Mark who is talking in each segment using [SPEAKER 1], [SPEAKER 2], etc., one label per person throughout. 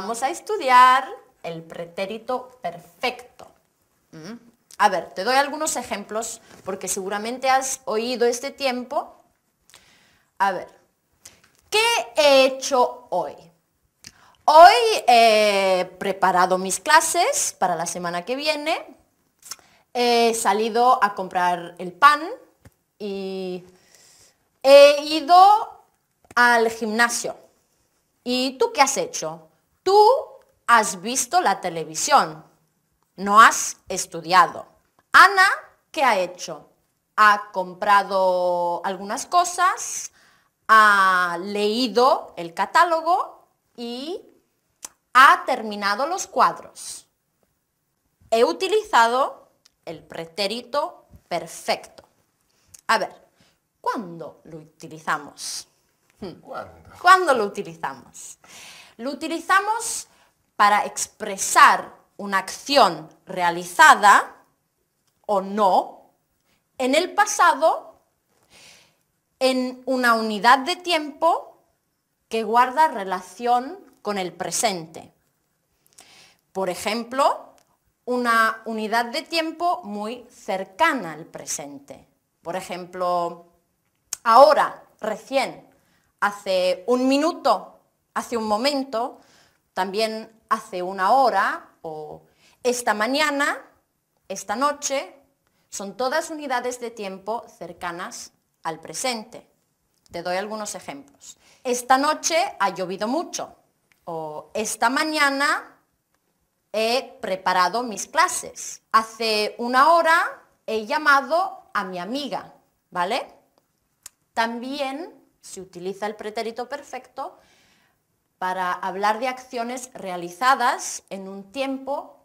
[SPEAKER 1] Vamos a estudiar el pretérito perfecto. Mm. A ver, te doy algunos ejemplos porque seguramente has oído este tiempo. A ver, ¿qué he hecho hoy? Hoy he preparado mis clases para la semana que viene. He salido a comprar el pan y he ido al gimnasio. ¿Y tú qué has hecho? Tú has visto la televisión, no has estudiado. Ana, ¿qué ha hecho? Ha comprado algunas cosas, ha leído el catálogo y ha terminado los cuadros. He utilizado el pretérito perfecto. A ver, ¿cuándo lo utilizamos? Hmm. ¿Cuándo? ¿Cuándo lo utilizamos? Lo utilizamos para expresar una acción realizada o no en el pasado en una unidad de tiempo que guarda relación con el presente. Por ejemplo, una unidad de tiempo muy cercana al presente. Por ejemplo, ahora, recién, hace un minuto, hace un momento, también hace una hora o esta mañana, esta noche, son todas unidades de tiempo cercanas al presente. Te doy algunos ejemplos. Esta noche ha llovido mucho o esta mañana he preparado mis clases. Hace una hora he llamado a mi amiga, ¿vale? También se utiliza el pretérito perfecto para hablar de acciones realizadas en un tiempo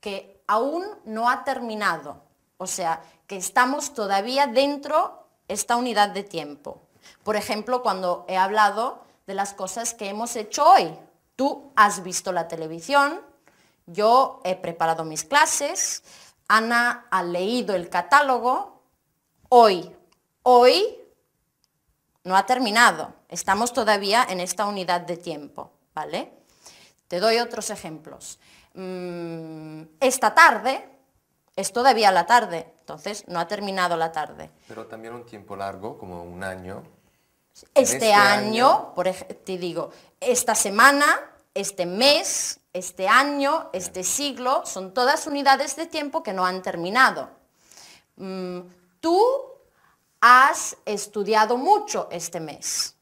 [SPEAKER 1] que aún no ha terminado, o sea, que estamos todavía dentro esta unidad de tiempo. Por ejemplo, cuando he hablado de las cosas que hemos hecho hoy, tú has visto la televisión, yo he preparado mis clases, Ana ha leído el catálogo, hoy, hoy no ha terminado, estamos todavía en esta unidad de tiempo, ¿vale? Te doy otros ejemplos. Mm, esta tarde es todavía la tarde, entonces no ha terminado la tarde.
[SPEAKER 2] Pero también un tiempo largo, como un año.
[SPEAKER 1] Este, este, año, por ejemplo te digo, esta semana, este mes, este año, este siglo, son todas unidades de tiempo que no han terminado. Mm, tú has estudiado mucho este mes.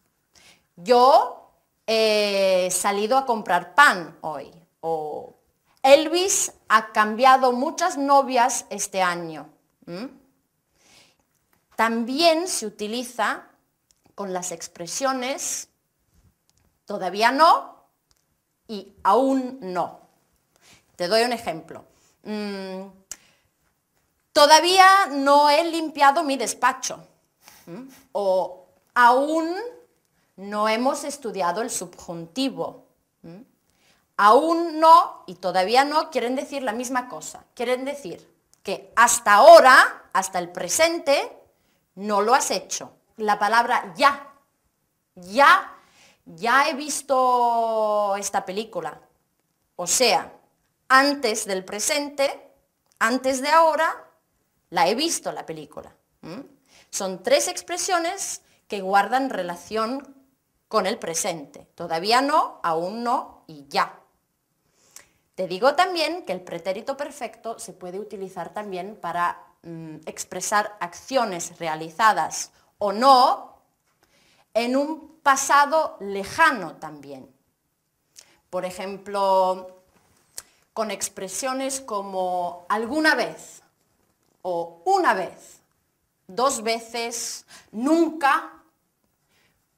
[SPEAKER 1] Yo he salido a comprar pan hoy. Elvis ha cambiado muchas novias este año. También se utiliza con las expresiones todavía no y aún no. Te doy un ejemplo. Mm, todavía no he limpiado mi despacho. ¿Mm? O aún no hemos estudiado el subjuntivo. ¿Mm? Aún no y todavía no quieren decir la misma cosa. Quieren decir que hasta ahora, hasta el presente, no lo has hecho. La palabra ya, ya, ya he visto esta película. O sea, antes del presente, antes de ahora, la he visto la película. ¿Mm? Son tres expresiones que guardan relación con el presente. Todavía no, aún no y ya. Te digo también que el pretérito perfecto se puede utilizar también para mm, expresar acciones realizadas o no en un pasado lejano también. Por ejemplo, con expresiones como alguna vez o una vez dos veces, nunca,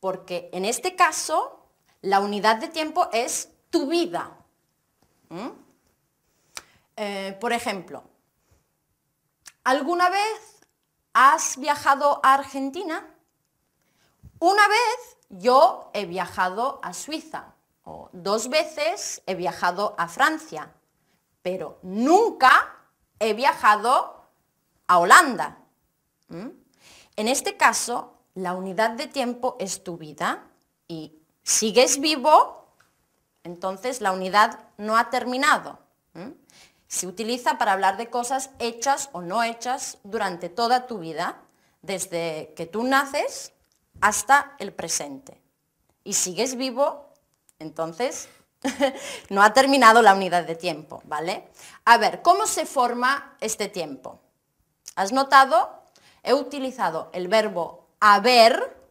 [SPEAKER 1] porque en este caso la unidad de tiempo es tu vida. Eh, por ejemplo, ¿alguna vez has viajado a Argentina? Una vez yo he viajado a Suiza, o dos veces he viajado a Francia, pero nunca he viajado a Holanda. ¿Mm? En este caso, la unidad de tiempo es tu vida y sigues vivo, entonces la unidad no ha terminado. ¿Mm? Se utiliza para hablar de cosas hechas o no hechas durante toda tu vida, desde que tú naces hasta el presente. Y sigues vivo, entonces no ha terminado la unidad de tiempo, ¿vale? A ver, ¿cómo se forma este tiempo? ¿Has notado he utilizado el verbo haber,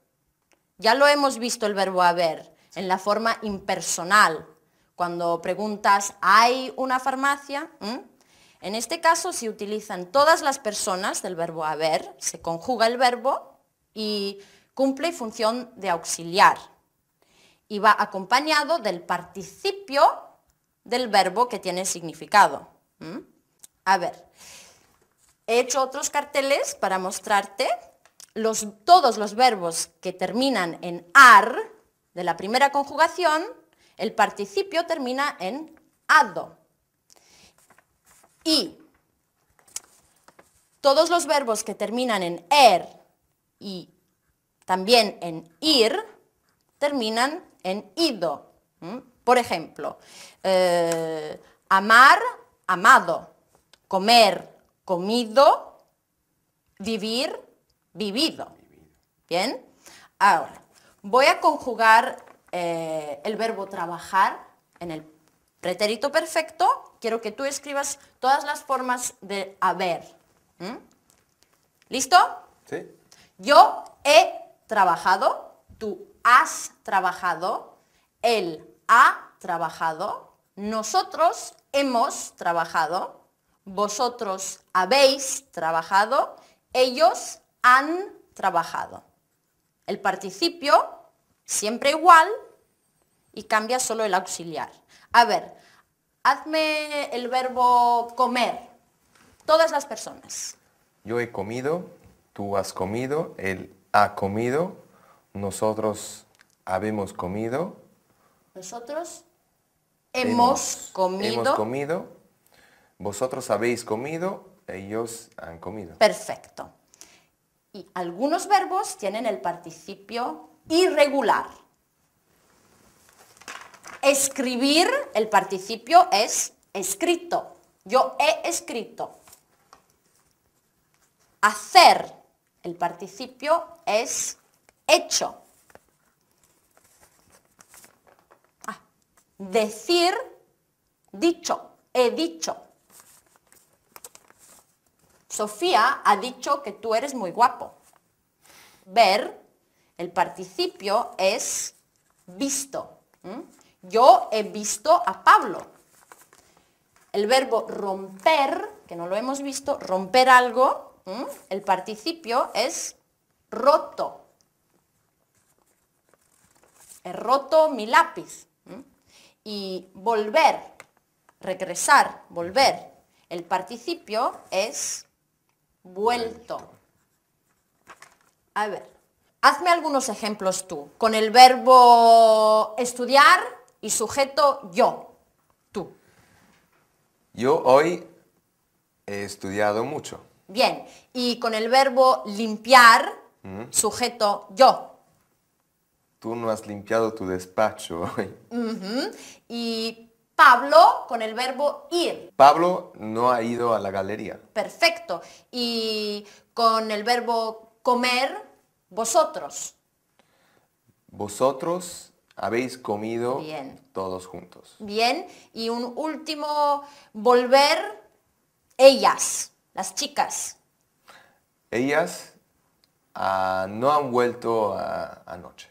[SPEAKER 1] ya lo hemos visto el verbo haber en la forma impersonal. Cuando preguntas, ¿hay una farmacia? ¿Mm? En este caso se utilizan todas las personas del verbo haber, se conjuga el verbo y cumple función de auxiliar. Y va acompañado del participio del verbo que tiene significado. ¿Mm? A ver, he hecho otros carteles para mostrarte los, todos los verbos que terminan en ar de la primera conjugación, el participio termina en ado. Y todos los verbos que terminan en er y también en ir terminan en ido. Por ejemplo, eh, amar, amado, comer, comido, vivir, vivido. ¿Bien? Ahora, voy a conjugar eh, el verbo trabajar en el pretérito perfecto. Quiero que tú escribas todas las formas de haber. ¿Mm? ¿Listo? Sí. Yo he trabajado, tú has trabajado, él ha trabajado, nosotros hemos trabajado, vosotros habéis trabajado, ellos han trabajado. El participio siempre igual y cambia solo el auxiliar. A ver, hazme el verbo comer. Todas las personas.
[SPEAKER 2] Yo he comido, tú has comido, él ha comido, nosotros habemos comido.
[SPEAKER 1] Nosotros hemos, Hemos
[SPEAKER 2] comido vosotros habéis comido, ellos han comido.
[SPEAKER 1] Perfecto. Y algunos verbos tienen el participio irregular. Escribir, el participio es escrito. Yo he escrito. Hacer, el participio es hecho. Ah, decir, dicho, he dicho. Sofía ha dicho que tú eres muy guapo. Ver, el participio es visto. Yo he visto a Pablo. El verbo romper, que no lo hemos visto, romper algo, el participio es roto. He roto mi lápiz. Y volver, regresar, volver, el participio es vuelto. A ver, hazme algunos ejemplos tú, con el verbo estudiar y sujeto yo, tú.
[SPEAKER 2] Yo hoy he estudiado mucho.
[SPEAKER 1] Bien, y con el verbo limpiar, sujeto yo.
[SPEAKER 2] Tú no has limpiado tu despacho hoy.
[SPEAKER 1] Y Pablo con el verbo ir.
[SPEAKER 2] Pablo no ha ido a la galería.
[SPEAKER 1] Perfecto. Y con el verbo comer, vosotros.
[SPEAKER 2] Vosotros habéis comido todos juntos.
[SPEAKER 1] Bien. Y un último, volver, ellas, las chicas.
[SPEAKER 2] Ellas ah, no han vuelto anoche.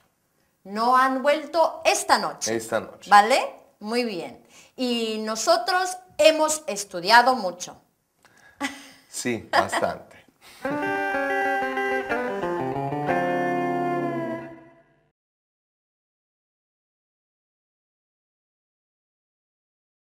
[SPEAKER 1] No han vuelto esta noche. Esta noche. ¿Vale? Muy bien. Y nosotros hemos estudiado mucho.
[SPEAKER 2] Sí, bastante.